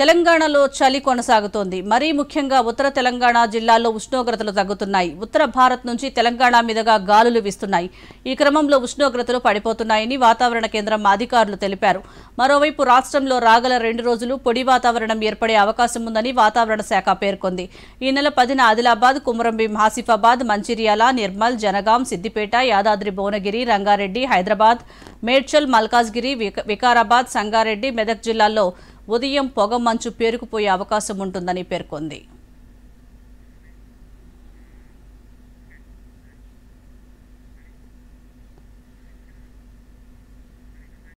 తెలంగాణలో చలి కొనసాగుతోంది మరీ ముఖ్యంగా ఉత్తర తెలంగాణ జిల్లాల్లో ఉష్ణోగ్రతలు తగ్గుతున్నాయి ఉత్తర భారత్ నుంచి తెలంగాణ మీదుగా గాలులు వీస్తున్నాయి ఈ క్రమంలో ఉష్ణోగ్రతలు పడిపోతున్నాయని వాతావరణ కేంద్రం అధికారులు తెలిపారు మరోవైపు రాష్ట్రంలో రాగల రెండు రోజులు పొడి వాతావరణం ఏర్పడే అవకాశం ఉందని వాతావరణ శాఖ పేర్కొంది ఈ నెల పదిన ఆదిలాబాద్ కుమరంభీం ఆసిఫాబాద్ మంచిర్యాల నిర్మల్ జనగాం సిద్దిపేట యాదాద్రి భువనగిరి రంగారెడ్డి హైదరాబాద్ మేడ్చల్ మల్కాజ్గిరి వికారాబాద్ సంగారెడ్డి మెదక్ జిల్లాల్లో ఉదయం పొగ మంచు పేరుకుపోయే అవకాశం ఉంటుందని పేర్కొంది